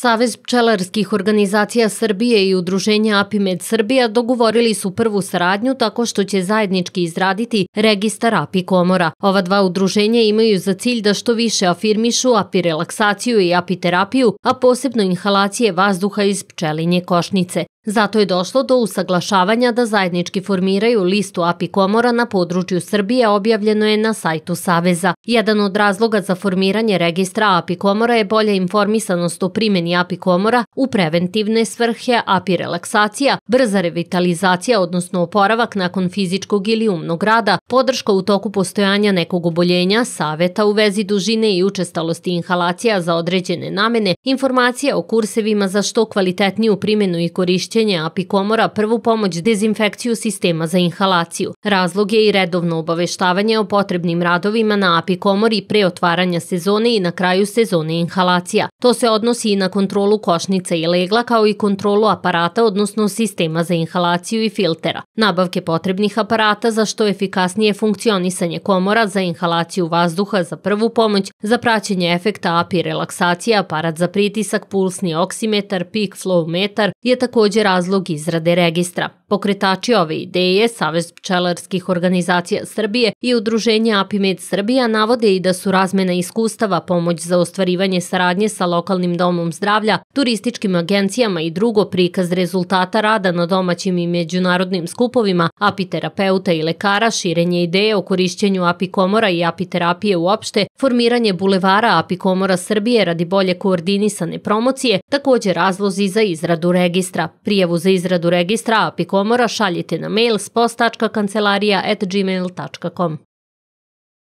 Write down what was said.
Savez pčelarskih organizacija Srbije i Udruženja Apimed Srbija dogovorili su prvu saradnju tako što će zajednički izraditi registar Api komora. Ova dva udruženja imaju za cilj da što više afirmišu api relaksaciju i apiterapiju, a posebno inhalacije vazduha iz pčelinje košnice. Zato je došlo do usaglašavanja da zajednički formiraju listu API komora na području Srbije objavljeno je na sajtu Saveza. Jedan od razloga za formiranje registra API komora je bolja informisanost o primjeni API komora u preventivne svrhe, API relaksacija, brza revitalizacija, odnosno oporavak nakon fizičkog ili umnog rada, podrška u toku postojanja nekog oboljenja, saveta u vezi dužine i učestalosti inhalacija za određene namene, informacija o kursevima za što kvalitetniju primjenu i korišćenju korišćenje apikomora, prvu pomoć, dezinfekciju sistema za inhalaciju. Razlog je i redovno obaveštavanje o potrebnim radovima na apikomori pre otvaranja sezone i na kraju sezone inhalacija. To se odnosi i na kontrolu košnica i legla kao i kontrolu aparata, odnosno sistema za inhalaciju i filtera, nabavke potrebnih aparata za što efikasnije funkcionisanje komora za inhalaciju vazduha za prvu pomoć, za praćenje efekta API relaksacija, aparat za pritisak, pulsni oksimetar, peak flow metar je takođe razlog izrade registra. Pokretači ove ideje, Savez pčelarskih organizacija Srbije i Udruženje APIMED Srbija navode i da su razmena iskustava pomoć za ostvarivanje saradnje sa lokalnim domom zdravlja, turističkim agencijama i drugo prikaz rezultata rada na domaćim i međunarodnim skupovima, apiterapeuta i lekara, širenje ideje o korišćenju apikomora i apiterapije uopšte, formiranje bulevara apikomora Srbije radi bolje koordinisane promocije, takođe razlozi za izradu registra. Prijavu za izradu registra apikomora šaljite na mail spost.kancelarija.gmail.com.